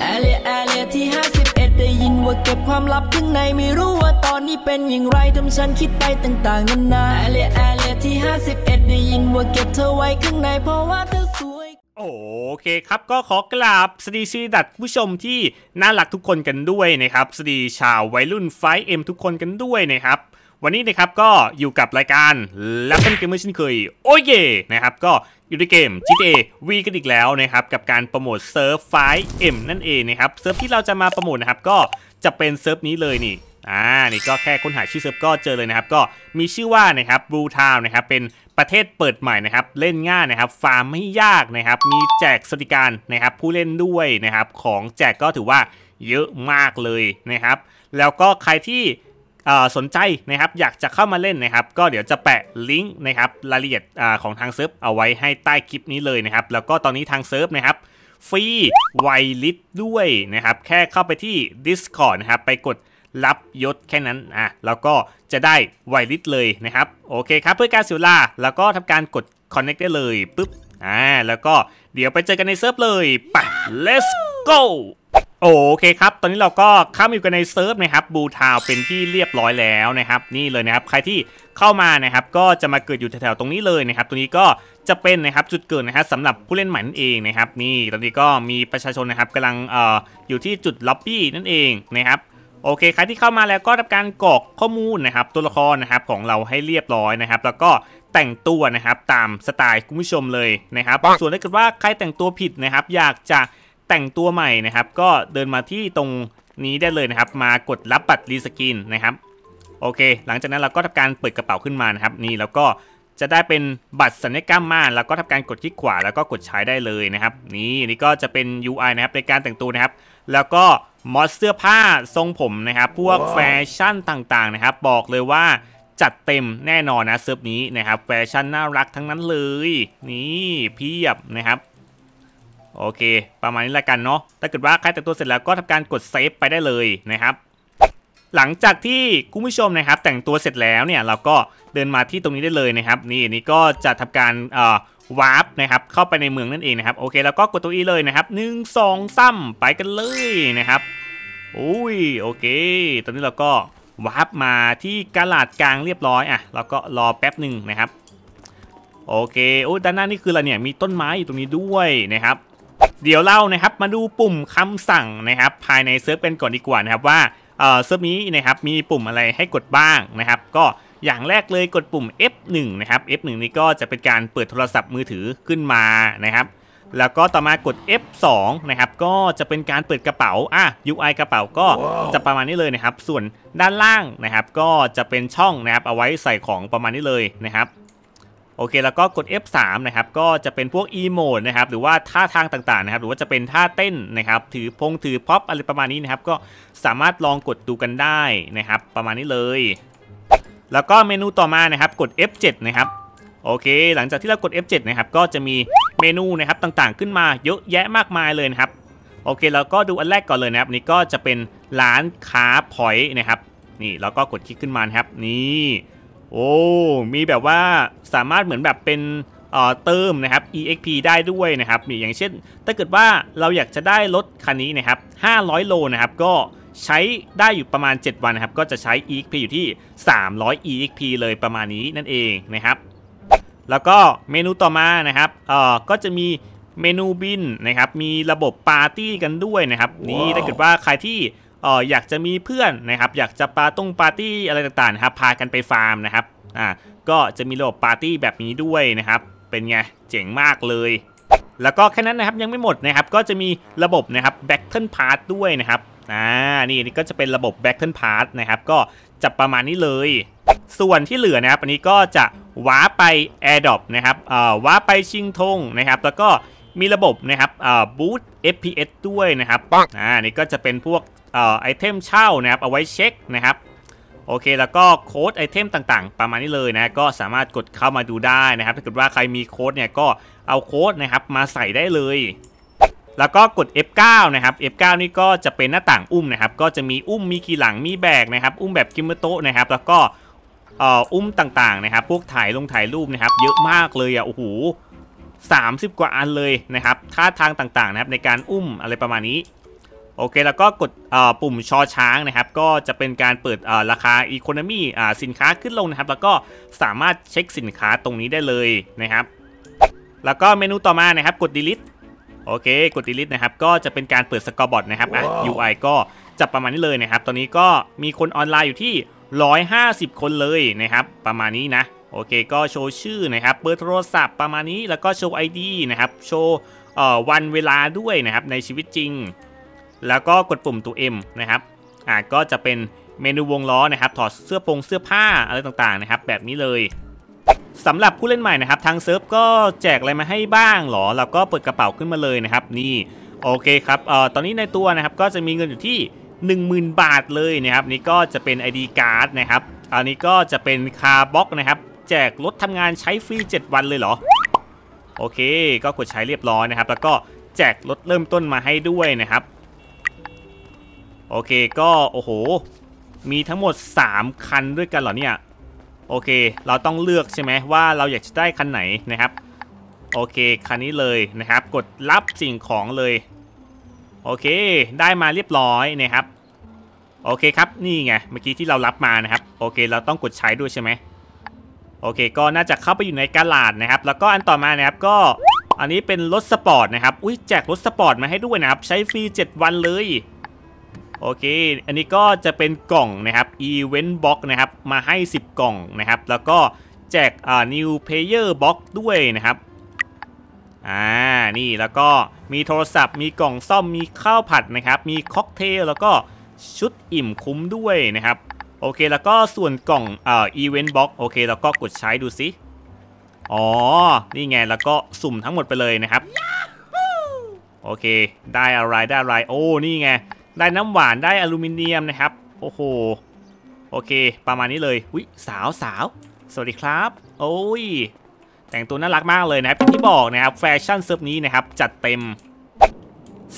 แอเลียแอเลียที่51ได้ยินว่าเก็บความลับข้างในไม่รู้ว่าตอนนี้เป็นอย่างไรทำฉันคิดไปต่างๆนานาแอเลียแอเลียที่51ได้ยินว่าเก็บเธอไว้ข้างในเพราะว่าเธอสวย โอเคครับก็ขอกราบสวัสดีชีดัดผู้ชมที่น่ารักทุกคนกันด้วยนะครับสวัสดีชาววัยรุ่นไฟเอ็มทุกคนกันด้วยนะครับวันนี้นะครับก็อยู่กับรายการแล้วเ n g นเกมเช่นเคย โอเยนะครับ ก็อยู่ในเกม GTA V กันอีกแล้วนะครับกับการโปรโมทเซิร์ฟไฟเอ็มนั่นเองนะครับเซิร์ฟที่เราจะมาโปรโมทนะครับก็จะเป็นเซิร์ฟนี้เลยนี่อ่านี่ก็แค่ค้นหาชื่อเซิร์ฟก็เจอเลยนะครับก็มีชื่อว่านะครับบลูทาวน์นะครับเป็นประเทศเปิดใหม่นะครับเล่นง่ายนะครับฟาร์มไม่ยากนะครับ มีแจกสติการนะครับ ผู้เล่นด้วยนะครับ ของแจกก็ถือว่าเยอะมากเลยนะครับ แล้วก็ใครที่สนใจนะครับอยากจะเข้ามาเล่นนะครับ ก็เดี๋ยวจะแปะลิงก์นะครับรายละเอียดของทางเซิร์ฟ เอาไว้ให้ใต้คลิปนี้เลยนะครับ แล้วก็ตอนนี้ทางเซิร์ฟนะครับฟรี ไวลิสด้วยนะครับแค่เข้าไปที่ Discord นะครับไปกดรับยศแค่นั้นอ่ะแล้วก็จะได้ไวลิสเลยนะครับโอเคครับเพื่อการเสียเวลาแล้วก็ทำการกด Connect ได้เลยปุ๊บอ่าแล้วก็เดี๋ยวไปเจอกันในเซิร์ฟเลยไป let's go โอเคครับ ตอนนี้เราก็เข้ามาอยู่กันในเซิร์ฟนะครับบูทาวเป็นที่เรียบร้อยแล้วนะครับ นี่เลยนะครับ ใครที่เข้ามานะครับ ก็จะมาเกิดอยู่แถวๆตรงนี้เลยนะครับ ตรงนี้ก็จะเป็นนะครับจุดเกิดนะครับสำหรับผู้เล่นใหม่นั่นเองนะครับ นี่ตอนนี้ก็มีประชาชนนะครับกำลังเอ่ออยู่ที่จุดล็อบบี้นั่นเองนะครับโอเคใครที่เข้ามาแล้วก็ทำการกรอกข้อมูลนะครับตัวละครนะครับ ของเราให้เรียบร้อยนะครับ แล้วก็แต่งตัวนะครับตามสไตล์คุณผู้ชมเลยนะครับส่วนถ้าเกิดว่าใครแต่งตัวผิดนะครับ อยากจะแต่งตัวใหม่นะครับก็เดินมาที่ตรงนี้ได้เลยนะครับ มากดรับบัตรรีสกินนะครับ โอเค หลังจากนั้นเราก็ทำการเปิดกระเป๋าขึ้นมานะครับ นี่แล้วก็จะได้เป็นบัตรสัญญกรรมมาแล้วก็ทำการกดคลิกขวาแล้วก็กดใช้ได้เลยนะครับนี่นี่ก็จะเป็น UI นะครับในการแต่งตัวนะครับ แล้วก็มอสเสื้อผ้าทรงผมนะครับ พวกแฟชั่นต่างๆนะครับ บอกเลยว่าจัดเต็มแน่นอนนะเซิร์ฟนี้นะครับ แฟชั่นน่ารักทั้งนั้นเลย นี่เพียบนะครับโอเค ประมาณนี้ละกันเนาะ ถ้าเกิดว่าใครแต่งตัวเสร็จแล้วก็ทำการกดเซฟ ไปได้เลยนะครับ หลังจากที่คุณผู้ชมนะครับ แต่งตัวเสร็จแล้วเนี่ยเราก็เดินมาที่ตรงนี้ได้เลยนะครับ นี่นี่ก็จะทำการอ่าวาร์ปนะครับ เข้าไปในเมืองนั่นเองนะครับโอเคแล้วก็กดตัวอีเลยนะครับหนึ่งสองซ้ำไปกันเลยนะครับอุ้ย โอเค ตอนนี้เราก็วาร์ปมาที่กาลาดกลางเรียบร้อยอ่ะเราก็รอแป๊บหนึ่งนะครับโอเคโอ้ด้านหน้านี่คืออะไรเนี่ยมีต้นไม้อยู่ตรงนี้ด้วยนะครับเดี๋ยวเล่านะครับมาดูปุ่มคำสั่งนะครับ ภายในเซิร์ฟกันก่อนดีกว่านะครับว่าเซิร์ฟนี้นะครับมีปุ่มอะไรให้กดบ้างนะครับ ก็อย่างแรกเลยกดปุ่ม F1 นะครับ F1 นี่ก็จะเป็นการเปิดโทรศัพท์มือถือขึ้นมานะครับ แล้วก็ต่อมากด F2 นะครับ ก็จะเป็นการเปิดกระเป๋าอ่ะ UI กระเป๋าก็จะประมาณนี้เลยนะครับ ส่วนด้านล่างนะครับ ก็จะเป็นช่องนะครับ เอาไว้ใส่ของประมาณนี้เลยนะครับโอเคแล้วก็กด F3 นะครับ ก็จะเป็นพวกอีโมดนะครับหรือว่าท่าทางต่างๆนะครับ หรือว่าจะเป็นท่าเต้นนะครับ ถือพงถือพ็อปอะไรประมาณนี้นะครับ ก็สามารถลองกดดูกันได้นะครับ ประมาณนี้เลย แล้วก็เมนูต่อมานะครับ กด F7 นะครับ โอเค หลังจากที่เรากด F7 นะครับก็จะมีเมนูนะครับต่างๆขึ้นมา เยอะแยะมากมายเลยนะครับ โอเค เราก็ดูอันแรกก่อนเลยนะครับ นี่ก็จะเป็นร้านค้าพอยต์นะครับนี่เราก็กดคลิกขึ้นมาครับนี่โอ้ มีแบบว่าสามารถเหมือนแบบเป็นเติมนะครับ exp ได้ด้วยนะครับอย่างเช่น ถ้าเกิดว่าเราอยากจะได้รถคันนี้นะครับ500 โล นะครับ ก็ใช้ได้อยู่ประมาณ 7 วันนะครับ ก็จะใช้ exp อยู่ที่ 300 exp เลยประมาณนี้ นั่นเองนะครับ แล้วก็เมนูต่อมานะครับเอ่อก็จะมีเมนูบินนะครับ มีระบบปาร์ตี้กันด้วยนะครับ นี่ถ้าเกิดว่าใครที่อออยากจะมีเพื่อนนะครับ อยากจะปาต้งปาร์ตี้อะไรต่างๆครับ พากันไปฟาร์มนะครับ อ่า ก็จะมีระบบปาร์ตี้แบบนี้ด้วยนะครับ เป็นไง เจ๋งมากเลย แล้วก็แค่นั้นนะครับ ยังไม่หมดนะครับ ก็จะมีระบบนะครับแบกเทิลพาร์ตด้วยนะครับ อ่า นี่นี่ก็จะเป็นระบบแบกเทิลพาร์ตนะครับ ก็จะประมาณนี้เลย ส่วนที่เหลือนะครับอันนี้ก็จะว้าไปแอดดอปนะครับเอ่อว้าไปชิงทงนะครับ แล้วก็มีระบบนะครับบูต FPS ด้วยนะครับอ่านี่ก็จะเป็นพวกไอเทมเช่านะครับเอาไว้เช็คนะครับโอเคแล้วก็โค้ดไอเทมต่างๆ ประมาณนี้เลยนะก็สามารถกดเข้ามาดูได้นะครับ ถ้าเกิดว่าใครมีโค้ดเนี่ยก็เอาโค้ดนะครับ มาใส่ได้เลย แล้วก็กด F9 นะครับ F9 นี่ก็จะเป็นหน้าต่างอุ้มนะครับ ก็จะมีอุ้มมีกี่หลังมีแบกนะครับ อุ้มแบบกิมโตะนะครับแล้วก็อุ้มต่างๆนะครับพวกถ่ายลงถ่ายรูปนะครับ เยอะมากเลยอ่ะโอ้โห30 กว่าอันเลยนะครับท่าทางต่างๆนะครับ ในการอุ้มอะไรประมาณนี้ โอเค แล้วก็กดปุ่มชอช้างนะครับ ก็จะเป็นการเปิดราคาอีโคโนมี่สินค้าขึ้นลงนะครับ แล้วก็สามารถเช็คสินค้าตรงนี้ได้เลยนะครับ แล้วก็เมนูต่อมานะครับกด delete โอเค กด delete นะครับก็จะเป็นการเปิดสกอร์บอร์ดนะครับ wow. UI ก็จับประมาณนี้เลยนะครับ ตอนนี้ก็มีคนออนไลน์อยู่ที่ 150 คนเลยนะครับ ประมาณนี้นะโอเคก็โชว์ชื่อนะครับเบอร์โทรศัพท์ประมาณนี้แล้วก็โชว์ไอดีนะครับ โชว์วันเวลาด้วยนะครับในชีวิตจริง แล้วก็กดปุ่มตัว M นะครับอ่าก็จะเป็นเมนูวงล้อนะครับถอดเสื้อปงเสื้อผ้าอะไรต่างๆนะครับ แบบนี้เลยสำหรับผู้เล่นใหม่นะครับทางเซิร์ฟก็แจกอะไรมาให้บ้างหรอเราก็เปิดกระเป๋าขึ้นมาเลยนะครับ นี่โอเคครับเอ่อตอนนี้ในตัวนะครับ ก็จะมีเงินอยู่ที่ 10,000 บาทเลยนะครับ นี่ก็จะเป็น ID การ์ดนะครับอันนี้ก็จะเป็นคาร์บ็อกนะครับแจกรถทำงานใช้ฟรี7 วันเลยเหรอโอเคก็กดใช้เรียบร้อยนะครับแล้วก็แจกรถเริ่มต้นมาให้ด้วยนะครับ โอเคก็โอ้โห มีทั้งหมด 3 คันด้วยกันเหรอเนี่ยโอเคเราต้องเลือกใช่ไหมว่าเราอยากจะได้คันไหนนะครับ โอเค คันนี้เลยนะครับ กดรับสิ่งของเลย โอเคได้มาเรียบร้อยนะครับ โอเคครับนี่ไงเมื่อกี้ที่เรารับมานะครับโอเคเราต้องกดใช้ด้วยใช่ไหมโอเคก็น่าจะเข้าไปอยู่ในกาลาดนะครับแล้วก็อันต่อมานะครับก็อันนี้เป็นรถสปอร์ตนะครับอุ้ยแจกรถสปอร์ตมาให้ด้วยนะครับใช้ฟรี7วันเลย โอเค อันนี้ก็จะเป็นกล่องนะครับอีเวนต์บ็อกนะครับมาให้10 กล่องนะครับ แล้วก็แจกอ่า new player box ด้วยนะครับอ่านี่แล้วก็มีโทรศัพท์ มีกล่องซ่อมมีข้าวผัดนะครับ มีค็อกเทล แล้วก็ชุดอิ่มคุ้มด้วยนะครับโอเคแล้วก็ส่วนกล่องเอ่ออีเวนต์บ็อกโอเคแล้วก็กดใช้ดูสิอ๋อนี่ไงแล้วก็สุ่มทั้งหมดไปเลยนะครับโอเค ได้อะไรได้อะไรโอ้นี่ไงได้น้ำหวานได้อลูมิเนียมนะครับโอ้โห โอเค ประมาณนี้เลยวิสาวสาวสวัสดีครับ โอ้ยแต่งตัวน่ารักมากเลยนะครับที่บอกนะครับแฟชั่นเซิร์ฟนี้นะครับ จัดเต็ม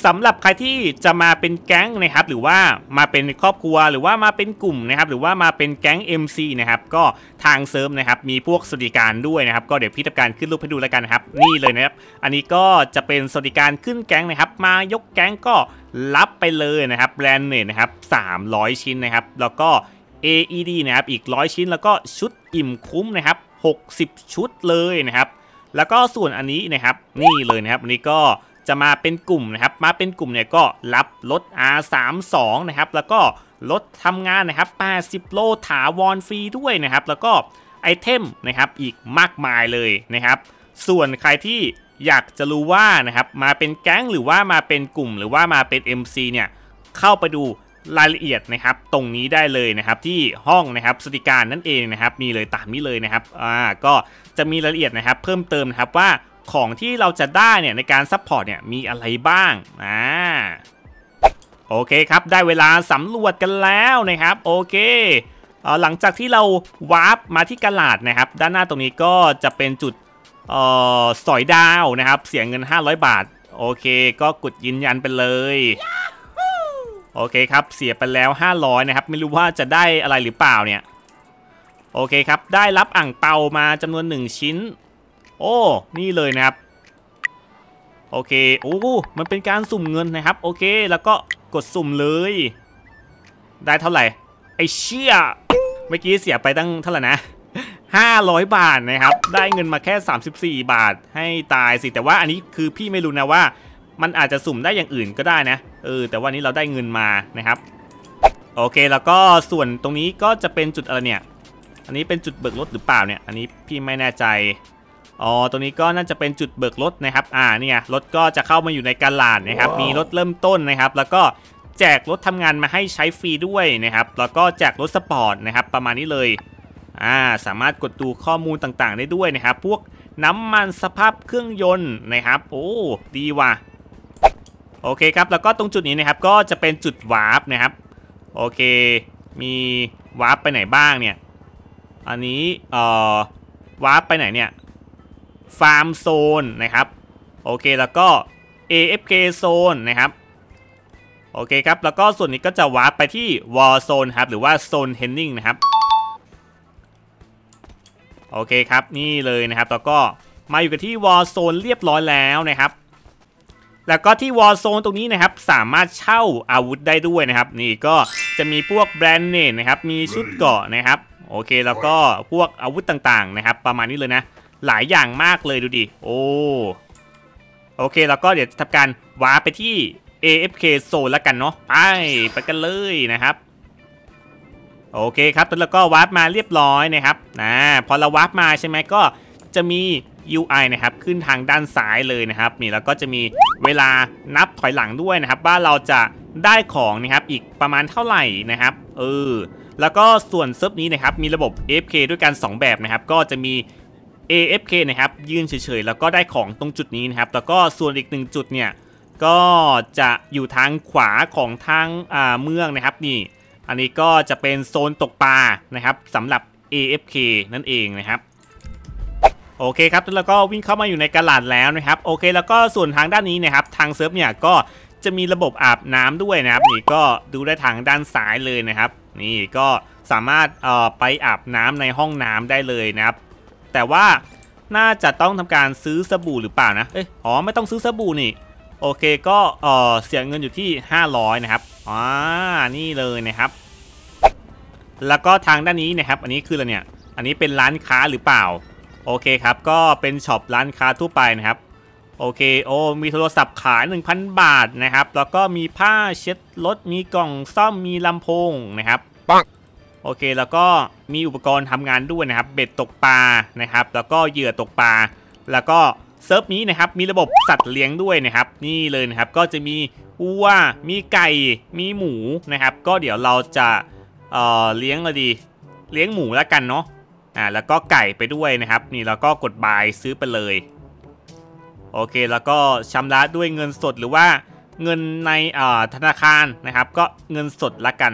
สำหรับใครที่จะมาเป็นแก๊งนะครับ หรือว่ามาเป็นครอบครัวหรือว่ามาเป็นกลุ่มนะครับหรือว่ามาเป็นแก๊ง MC นะครับก็ทางเซิร์ฟนะครับ มีพวกสวัสดิการด้วยนะครับ ก็เดี๋ยวพี่ทำการขึ้นรูปให้ดูแล้วกันนะครับ นี่เลยนะครับ อันนี้ก็จะเป็นสวัสดิการขึ้นแก๊งนะครับ มายกแก๊งก็รับไปเลยนะครับ แบรนด์เนยนะครับ 300 ชิ้นนะครับ แล้วก็ AED นะครับอีก100ชิ้นแล้วก็ชุดอิ่มคุ้มนะครับ 60 ชุดเลยนะครับ แล้วก็ส่วนอันนี้นะครับนี่เลยนะครับ อันนี้ก็จะมาเป็นกลุ่มนะครับ มาเป็นกลุ่มเนี่ยก็รับรถ R32 นะครับ แล้วก็รถทำงานนะครับ80โลถาวรฟรีด้วยนะครับ แล้วก็ไอเทมนะครับอีกมากมายเลยนะครับ ส่วนใครที่อยากจะรู้ว่านะครับมาเป็นแก๊งหรือว่ามาเป็นกลุ่ม หรือว่ามาเป็น MC เนี่ยเข้าไปดูรายละเอียดนะครับตรงนี้ได้เลยนะครับ ที่ห้องนะครับ สติการนั่นเองนะครับ มีเลยตามนี้เลยนะครับอ่าก็จะมีรายละเอียดนะครับ เพิ่มเติมนะครับว่าของที่เราจะได้เนี่ยในการซัพพอร์ตเนี่ยมีอะไรบ้างอ่าโอเคครับได้เวลาสำรวจกันแล้วนะครับ โอเค หลังจากที่เราวาร์ปมาที่กลาดนะครับ ด้านหน้าตรงนี้ก็จะเป็นจุดสอยดาวนะครับเสียเงิน 500 บาท โอเคก็กดยืนยันไปเลย โอเคครับเสียไปแล้ว 500นะครับไม่รู้ว่าจะได้อะไรหรือเปล่าเนี่ยโอเคครับได้รับอ่างเปามาจำนวน 1 ชิ้นโอ้นี่เลยนะครับ โอเค โอ้มันเป็นการสุ่มเงินนะครับ โอเค แล้วก็กดสุ่มเลย ได้เท่าไหร่ ไอเชี่ยเมื่อกี้เสียไปตั้งเท่าไหร่นะ 500 บาทนะครับ ได้เงินมาแค่ 34 บาท ให้ตายสิ แต่ว่าอันนี้คือพี่ไม่รู้นะว่า มันอาจจะสุ่มได้อย่างอื่นก็ได้นะ เออ แต่ว่านี้เราได้เงินมา นะครับ โอเค แล้วก็ส่วนตรงนี้ก็จะเป็นจุดอะไรเนี่ย อันนี้เป็นจุดเบิกรถหรือเปล่าเนี่ย อันนี้พี่ไม่แน่ใจอ๋อ ตรงนี้ก็น่าจะเป็นจุดเบิกรถนะครับ อ่า เนี่ย รถก็จะเข้ามาอยู่ในกาลาดนะครับ มีรถเริ่มต้นนะครับ แล้วก็แจกรถทำงานมาให้ใช้ฟรีด้วยนะครับ แล้วก็แจกรถสปอร์ตนะครับ ประมาณนี้เลย อ่า สามารถกดดูข้อมูลต่างๆได้ด้วยนะครับ พวกน้ำมันสภาพเครื่องยนต์นะครับ โอ้ ดีว่ะ โอเคครับ แล้วก็ตรงจุดนี้นะครับ ก็จะเป็นจุดวาร์ปนะครับ โอเค มีวาร์ปไปไหนบ้างเนี่ย อันนี้ เอ่อ วาร์ปไปไหนเนี่ยฟาร์มโซนนะครับโอเคแล้วก็ AFK โซนนะครับโอเคครับแล้วก็ส่วนนี้ก็จะวาร์ปไปที่วอลโซนครับหรือว่าโซนเทนนิงนะครับ โอเคครับนี่เลยนะครับแล้วก็มาอยู่กันที่วอลโซนเรียบร้อยแล้วนะครับ แล้วก็ที่วอลโซนตรงนี้นะครับ สามารถเช่าอาวุธได้ด้วยนะครับ นี่ก็จะมีพวกแบรนด์เนนะครับ มีชุดเกาะนะครับโอเคแล้วก็พวกอาวุธต่างๆนะครับ ประมาณนี้เลยนะหลายอย่างมากเลยดูดิ โอ้โอเคแล้วก็เดี๋ยวทำการวาร์ปไปที่ AFK โซนแล้วกันเนาะไปไปกันเลยนะครับ โอเคครับแล้วก็วาร์ปมาเรียบร้อยนะครับนะพอเราวาร์ปมาใช่ไหมก็จะมี UI นะครับขึ้นทางด้านซ้ายเลยนะครับนี่แล้วก็จะมีเวลานับถอยหลังด้วยนะครับ ว่าเราจะได้ของนะครับ อีกประมาณเท่าไหร่นะครับ เออแล้วก็ส่วนเซิร์ฟนี้นะครับ มีระบบ AFK ด้วยกัน 2 แบบนะครับ ก็จะมี AFK นะครับยืนเฉยๆ แล้วก็ได้ของตรงจุดนี้นะครับแล้วก็ส่วนอีกหนึ่งจุดเนี่ยก็จะอยู่ทางขวาของทางเมืองนะครับนี่ อันนี้ก็จะเป็นโซนตกปลานะครับสำหรับ AFK นั่นเองนะครับ โอเคครับแล้วก็วิ่งเข้ามาอยู่ในกระลาดแล้วนะครับ โอเคแล้วก็ส่วนทางด้านนี้นะครับ ทางเซิร์ฟเนี่ยก็จะมีระบบอาบน้ำด้วยนะครับนี่ก็ดูได้ทางด้านซ้ายเลยนะครับ นี่ก็สามารถเอ่อไปอาบน้ำในห้องน้ำได้เลยนะครับแต่ว่าน่าจะต้องทำการซื้อสบู่หรือเปล่านะ เอ้ย อ๋อ ไม่ต้องซื้อสบู่นี่ โอเค ก็ เอ่อ เสียเงินอยู่ที่ 500 นะครับอ๋านี่เลยนะครับ แล้วก็ทางด้านนี้นะครับ อันนี้คืออะไรเนี่ย อันนี้เป็นร้านค้าหรือเปล่า โอเคครับ ก็เป็นช็อปร้านค้าทั่วไปนะครับ โอเค โอ้ มีโทรศัพท์ขาย1,000บาทนะครับ แล้วก็มีผ้าเช็ดรถ มีกล่องซ่อม มีลำโพงนะครับโอเค แล้วก็มีอุปกรณ์ทำงานด้วยนะครับเบ็ดตกปลานะครับ แล้วก็เหยื่อตกปลาแล้วก็เซิร์ฟนี้นะครับมีระบบสัตว์เลี้ยงด้วยนะครับ นี่เลยนะครับก็จะมีวัวมีไก่มีหมูนะครับ ก็เดี๋ยวเราจะเอ่อเลี้ยงละดีเลี้ยงหมูแล้วกันเนาะอ่าแล้วก็ไก่ไปด้วยนะครับนี่แล้วก็กดบายซื้อไปเลยโอเคแล้วก็ชำระด้วยเงินสดหรือว่าเงินในธนาคารนะครับ ก็เงินสดละกัน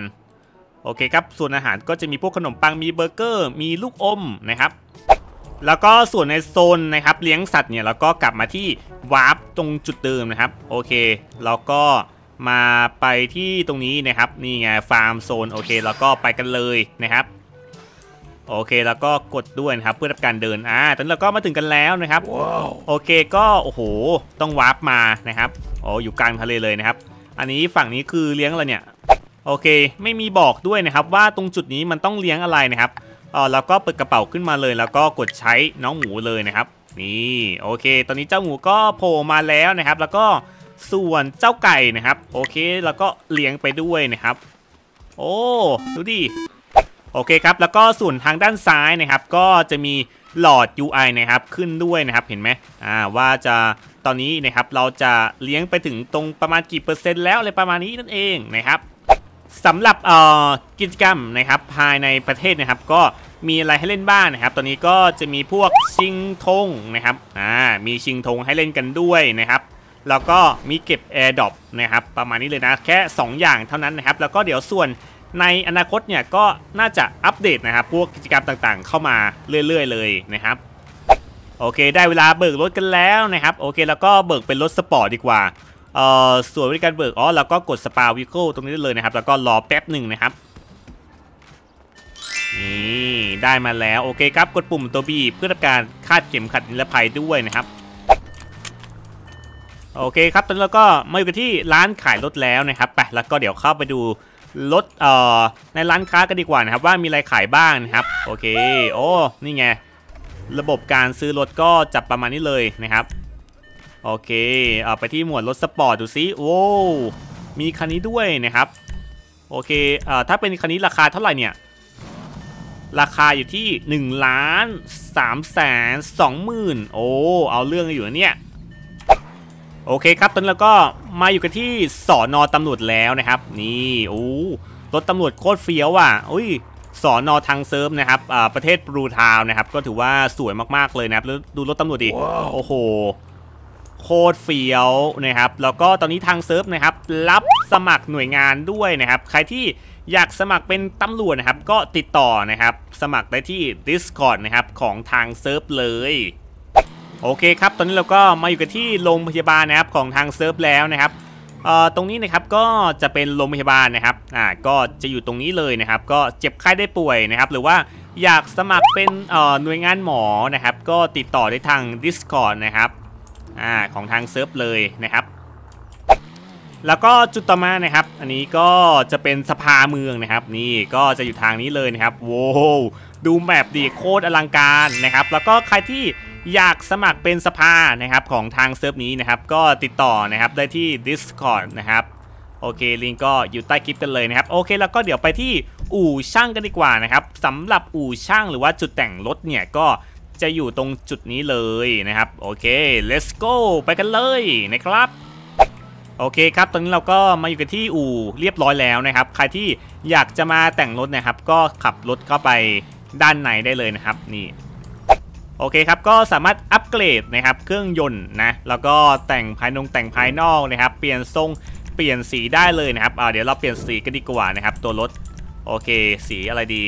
โอเคครับ ส่วนอาหารก็จะมีพวกขนมปัง มีเบอร์เกอร์ มีลูกอมนะครับ แล้วก็ส่วนในโซนนะครับเลี้ยงสัตว์เนี่ยเราก็กลับมาที่วาร์ปตรงจุดเติมนะครับโอเคแล้วก็มาไปที่ตรงนี้นะครับนี่ไงฟาร์มโซนโอเคแล้วก็ไปกันเลยนะครับ โอเคแล้วก็กดด้วยนะครับ เพื่อทำการเดินอ่าตอนนี้เราก็มาถึงกันแล้วนะครับ wow. โอเคก็โอ้โหต้องวาร์ปมานะครับอ๋ออยู่กลางทะเลเลยนะครับ อันนี้ฝั่งนี้คือเลี้ยงอะไรเนี่ยโอเค ไม่มีบอกด้วยนะครับว่าตรงจุดนี้มันต้องเลี้ยงอะไรนะครับเออแล้วก็เปิดกระเป๋าขึ้นมาเลย แล้วก็กดใช้น้องหมูเลยนะครับ นี่โอเค ตอนนี้เจ้าหมูก็โผล่มาแล้วนะครับ แล้วก็ส่วนเจ้าไก่นะครับ โอเค แล้วก็เลี้ยงไปด้วยนะครับ โอ้ ดูดิ โอเคครับ แล้วก็ส่วนทางด้านซ้ายนะครับ ก็จะมีหลอด UI นะครับขึ้นด้วยนะครับ เห็นไหมอ่า ว่าจะตอนนี้นะครับเราจะเลี้ยงไปถึงตรงประมาณกี่เปอร์เซ็นต์แล้วอะไรประมาณนี้นั่นเองนะครับสำหรับกิจกรรมนะครับภายในประเทศนะครับก็มีอะไรให้เล่นบ้างนะครับ ตอนนี้ก็จะมีพวกชิงธงนะครับอ่ามีชิงธงให้เล่นกันด้วยนะครับแล้วก็มีเก็บแอร์ดอ p นะครับประมาณนี้เลยนะ แค่ 2 อย่างเท่านั้นนะครับแล้วก็เดี๋ยวส่วนในอนาคตเนี่ยก็น่าจะอัปเดตนะครับ พวกกิจกรรมต่างๆเข้ามาเรื่อยๆเลยนะครับ โอเคได้เวลาเบิกรถกันแล้วนะครับโอเคแล้วก็เบิกเป็นรถสปอร์ตดีกว่าเอ่อส่วนบริการเบิกอ๋อแล้วก็กดสปาวิโก้ตรงนี้เลยนะครับ แล้วก็รอแป๊บหนึ่งนะครับนี่ได้มาแล้วโอเคครับกดปุ่มตัวบีเพื่อทำการคาดเข็มขัดนิรภัยด้วยนะครับ โอเคครับตอนนี้เราก็มาอยู่กันที่ร้านขายรถแล้วนะครับไปแล้วก็เดี๋ยวเข้าไปดูรถเอ่อในร้านค้ากันดีกว่านะครับ ว่ามีอะไรขายบ้างนะครับ โอเคโอ้นี่ไงระบบการซื้อรถก็จับประมาณนี้เลยนะครับโอเคเอาไปที่หมวดรถสปอร์ตดูซิโอ้มีคันนี้ด้วยนะครับ โอเคเอ่อถ้าเป็นคันนี้ราคาเท่าไหร่เนี่ย ราคาอยู่ที่1ล้าน3แสน2หมื่นโอ้ เอาเรื่องอยู่เนี่ย โอเคครับ ตอนนี้เราก็มาอยู่กันที่สอนอตำรวจแล้วนะครับ นี่โอ้รถตำรวจโคตรเฟี้ยวอ่ะ อุ้ยสอนอทางเซิร์ฟนะครับอ่ประเทศบรูทาวนะครับ ก็ถือว่าสวยมากๆเลยนะครับดูรถตำรวจดิ wow. โอ้โหโคตรเฟี้ยวนะครับแล้วก็ตอนนี้ทางเซิร์ฟนะครับ รับสมัครหน่วยงานด้วยนะครับ ใครที่อยากสมัครเป็นตำรวจนะครับ ก็ติดต่อนะครับ สมัครได้ที่ Discord นะครับของทางเซิร์ฟเลย โอเคครับ ตอนนี้เราก็มาอยู่กันที่โรงพยาบาลนะครับของทางเซิร์ฟแล้วนะครับตรงนี้นะครับก็จะเป็นโรงพยาบาลนะครับอ่าก็จะอยู่ตรงนี้เลยนะครับ ก็เจ็บไข้ได้ป่วยนะครับ หรือว่าอยากสมัครเป็นหน่วยงานหมอนะครับ ก็ติดต่อได้ทาง Discord นะครับอ่าของทางเซิร์ฟเลยนะครับ แล้วก็จุดต่อมานะครับ อันนี้ก็จะเป็นสภาเมืองนะครับ นี่ก็จะอยู่ทางนี้เลยนะครับโว้ดูแมปดีโคตรอลังการนะครับ แล้วก็ใครที่อยากสมัครเป็นสภานะครับของทางเซิร์ฟนี้นะครับ ก็ติดต่อนะครับได้ที่ Discord นะครับ โอเคลิงก์ก็อยู่ใต้คลิปกันเลยนะครับ โอเคแล้วก็เดี๋ยวไปที่อู่ช่างกันดีกว่านะครับสำหรับอู่ช่างหรือว่าจุดแต่งรถเนี่ยก็จะอยู่ตรงจุดนี้เลยนะครับโอเค let's go ไปกันเลยนะครับโอเคครับตอนนี้เราก็มาอยู่กันที่อู่เรียบร้อยแล้วนะครับ ใครที่อยากจะมาแต่งรถนะครับ ก็ขับรถเข้าไปด้านในได้เลยนะครับนี่ โอเคครับก็สามารถอัปเกรดนะครับ เครื่องยนต์นะ แล้วก็แต่งภายนงแต่งภายนอกนะครับเปลี่ยนทรงเปลี่ยนสีได้เลยนะครับเดี๋ยวเราเปลี่ยนสีกันดีกว่านะครับ ตัวรถโอเค สีอะไรดี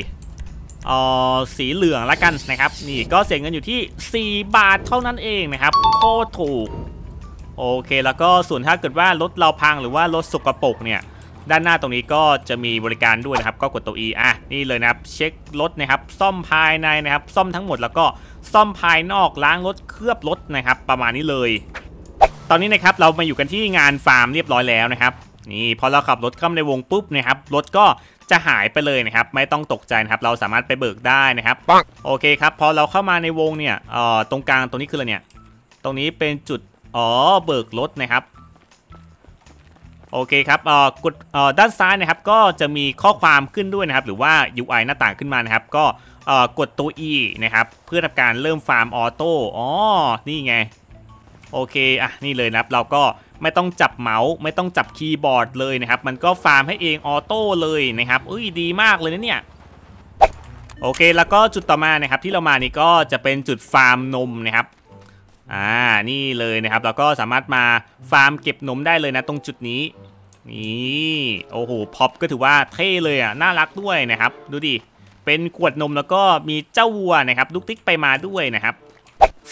ออสีเหลืองละกันนะครับ นี่ก็เสียเงินอยู่ที่ 4 บาทเท่านั้นเองนะครับโคตรถูกโอเคแล้วก็ส่วนถ้าเกิดว่า รถเราพังหรือว่ารถสกปรกเนี่ยด้านหน้าตรงนี้ก็จะมีบริการด้วยนะครับก็กดตัว E อ่ะนี่เลยนะครับ เช็ครถนะครับซ่อมภายในนะครับ ซ่อมทั้งหมดแล้วก็ซ่อมภายนอกล้างรถเคลือบรถนะครับ ประมาณนี้เลย ตอนนี้นะครับเรามาอยู่กันที่งานฟาร์มเรียบร้อยแล้วนะครับ นี่พอเราขับรถเข้าในวงปุ๊บนะครับรถก็จะหายไปเลยนะครับไม่ต้องตกใจนะครับเราสามารถไปเบิกได้นะครับโอเคครับพอเราเข้ามาในวงเนี่ยเอ่อตรงกลางตรงนี้คืออะไรเนี่ย ตรงนี้เป็นจุดอ๋อเบิกรถนะครับ โอเคครับเอ่อกดเอ่อด้านซ้ายนะครับ ก็จะมีข้อความขึ้นด้วยนะครับ หรือว่า UI หน้าต่างขึ้นมานะครับก็เอ่อกดตัว E นะครับ เพื่อทำการเริ่มฟาร์มออโต้อ๋อนี่ไงโอเคอ่ะนี่เลยนะครับเราก็ไม่ต้องจับเมาส์ ไม่ต้องจับคีย์บอร์ดเลยนะครับ มันก็ฟาร์มให้เองออโต้เลยนะครับอุ้ยดี มากเลยนะเนี่ย โอเคแล้วก็จุดต่อมานะครับ ที่เรามานี่ก็จะเป็นจุดฟาร์มนมนะครับ อ่านี่เลยนะครับเราก็สามารถมาฟาร์มเก็บนมได้เลยนะ ตรงจุดนี้นี่โอ้โหพ็อปก็ถือว่าเท่เลยอ่ะน่ารักด้วยนะครับ ดูดิเป็นขวดนมแล้วก็มีเจ้าวัวนะครับลูกติ๊กไปมาด้วยนะครับ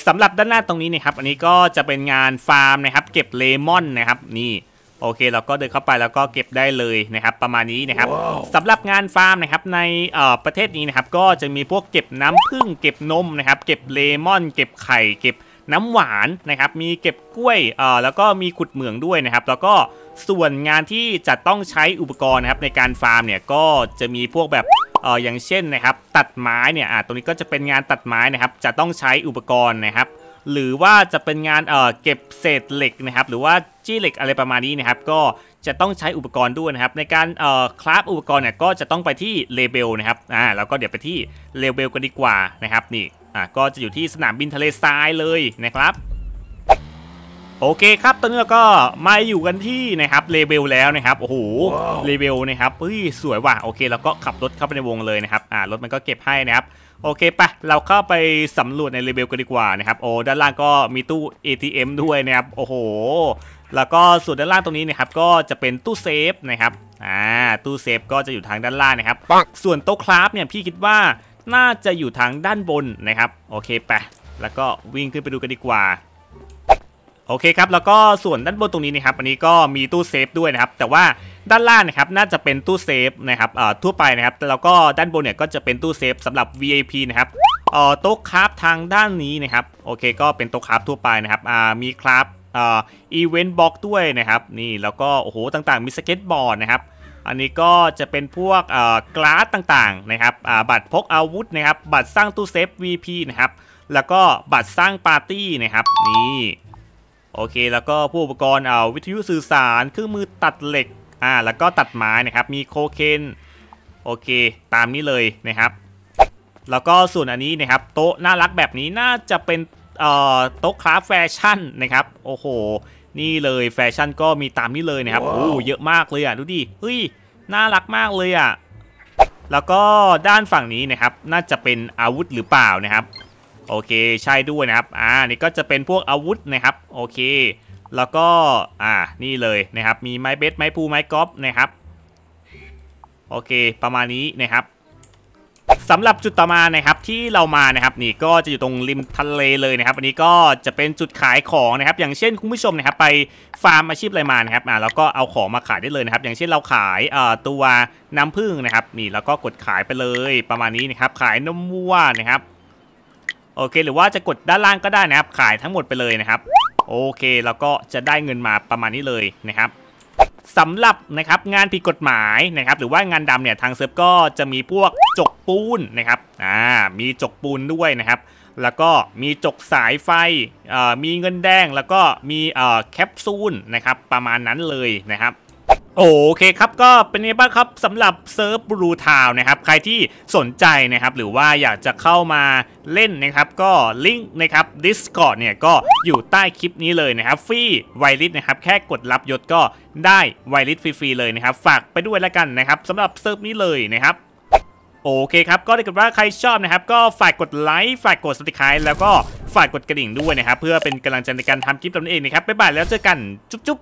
สำหรับด้านหน้าตรงนี้นะครับ อันนี้ก็จะเป็นงานฟาร์มนะครับ เก็บเลมอนนะครับ นี่โอเคเราก็เดินเข้าไปแล้วก็เก็บได้เลยนะครับ ประมาณนี้นะครับ wow. สำหรับงานฟาร์มนะครับในประเทศนี้นะครับ ก็จะมีพวกเก็บน้ำผึ้ง เก็บนมนะครับ เก็บเลมอน เก็บไข่ เก็บน้ำหวานนะครับ มีเก็บกล้วย เอ่อ แล้วก็มีขุดเหมืองด้วยนะครับ แล้วก็ส่วนงานที่จะต้องใช้อุปกรณ์นะครับ ในการฟาร์มเนี่ย ก็จะมีพวกแบบ เอ่อ อย่างเช่นนะครับ ตัดไม้เนี่ย อ่าตรงนี้ก็จะเป็นงานตัดไม้นะครับ จะต้องใช้อุปกรณ์นะครับ หรือว่าจะเป็นงาน เอ่อ เก็บเศษเหล็กนะครับ หรือว่าจี้เหล็กอะไรประมาณนี้นะครับ ก็จะต้องใช้อุปกรณ์ด้วยนะครับ ในการ เอ่อ คราฟอุปกรณ์เนี่ย ก็จะต้องไปที่เลเบลนะครับ อ่า แล้วก็เดี๋ยวไปที่เลเบลกันดีกว่านะครับ นี่อ่ะก็จะอยู่ที่สนามบินทะเลทรายเลยนะครับ โอเคครับตอนนี้เราก็มาอยู่กันที่นะครับเลเวลแล้วนะครับโอ้โหเลเวลนะครับเฮ้ยสวยว่ะโอเคเราก็ขับรถเข้าไปในวงเลยนะครับ อ่ารถมันก็เก็บให้นะครับ โอเคปะเราเข้าไปสำรวจในเลเวลกันดีกว่านะครับโอ้ด้านล่างก็มีตู้ ATM ด้วยนะครับโอ้โห แล้วก็ส่วนด้านล่างตรงนี้นะครับ ก็จะเป็นตู้เซฟนะครับอ่าตู้เซฟก็จะอยู่ทางด้านล่างนะครับส่วนโต๊ะคราฟเนี่ยพี่คิดว่าน่าจะอยู่ทางด้านบนนะครับ โอเคไปแล้วก็วิ่งขึ้นไปดูกันดีกว่า โอเคครับ แล้วก็ส่วนด้านบนตรงนี้นะครับอันนี้ก็มีตู้เซฟด้วยนะครับแต่ว่าด้านล่างนะครับ น่าจะเป็นตู้เซฟนะครับเอ่อทั่วไปนะครับแล้วก็ด้านบนเนี่ยก็จะเป็นตู้เซฟสำหรับ VIP นะครับเอ่อโต๊ะคราฟทางด้านนี้นะครับ โอเคก็เป็นโต๊ะคราฟทั่วไปนะครับอ่ามีคราฟเอ่ออีเวนต์บล็อกด้วยนะครับ นี่แล้วก็โอ้โหต่างๆมีสเก็ตบอร์ดนะครับอันนี้ก็จะเป็นพวกกลาสต่างๆนะครับ บัตรพกอาวุธนะครับ บัตรสร้างตู้เซฟ VP นะครับ แล้วก็บัตรสร้างปาร์ตี้นะครับ นี่ โอเค แล้วก็ผู้อุปกรณ์เอาวิทยุสื่อสารเครื่องมือตัดเหล็ก อ่า แล้วก็ตัดไม้นะครับ มีโคเคน โอเค ตามนี้เลยนะครับ แล้วก็ส่วนอันนี้นะครับโต๊ะน่ารักแบบนี้น่าจะเป็นโต๊ะคราฟแฟชั่นนะครับ โอ้โหนี่เลยแฟชั่นก็มีตามนี้เลยนะครับโอ้เยอะมากเลยอ่ะดูดิเฮ้ยน่ารักมากเลยอ่ะแล้วก็ด้านฝั่งนี้นะครับ น่าจะเป็นอาวุธหรือเปล่านะครับ โอเคใช่ด้วยนะครับ อ่านี่ก็จะเป็นพวกอาวุธนะครับ โอเคแล้วก็อ่านี่เลยนะครับ มีไม้เบสไม้พูไม้กอล์ฟนะครับ โอเคประมาณนี้นะครับสำหรับจุดต่อมานะครับที่เรามานะครับ นี่ก็จะอยู่ตรงริมทะเลเลยนะครับ อันนี้ก็จะเป็นจุดขายของนะครับ อย่างเช่นคุณผู้ชมนะครับ ไปฟาร์มอาชีพอะไรมานะครับอ่าแล้วก็เอาของมาขายได้เลยนะครับ อย่างเช่นเราขายเอ่อตัวน้ำผึ้งนะครับ นี่แล้วก็กดขายไปเลยประมาณนี้นะครับ ขายนมวัวนะครับ โอเค หรือว่าจะกดด้านล่างก็ได้นะครับ ขายทั้งหมดไปเลยนะครับ โอเคแล้วก็จะได้เงินมาประมาณนี้เลยนะครับสำหรับนะครับงานผิดกฎหมายนะครับหรือว่างานดำเนี่ยทางเซิร์ฟก็จะมีพวกจกปูนนะครับ อ่า มีจกปูนด้วยนะครับ แล้วก็มีจกสายไฟ มีเงินแดง แล้วก็มีแคปซูลนะครับประมาณนั้นเลยนะครับโอเคครับก็เป็นยังไงบ้างครับสำหรับเซิร์ฟบลูทาวนะครับใครที่สนใจนะครับหรือว่าอยากจะเข้ามาเล่นนะครับ ก็ลิงก์นะครับ Discord เนี่ยก็อยู่ใต้คลิปนี้เลยนะครับฟรีไวลิสนะครับแค่กดรับยศก็ได้ไวลิสฟรีๆเลยนะครับฝากไปด้วยแล้วกันนะครับสำหรับเซิร์ฟนี้เลยนะครับโอเคครับก็ถ้าเกิดว่าใครชอบนะครับ ก็ฝากกดไลค์ฝากกด subscribe แล้วก็ฝากกดกระดิ่งด้วยนะครับเพื่อเป็นกำลังใจในการทำคลิปตัวเองนะครับบ๊ายบายแล้วเจอกันจุ๊บ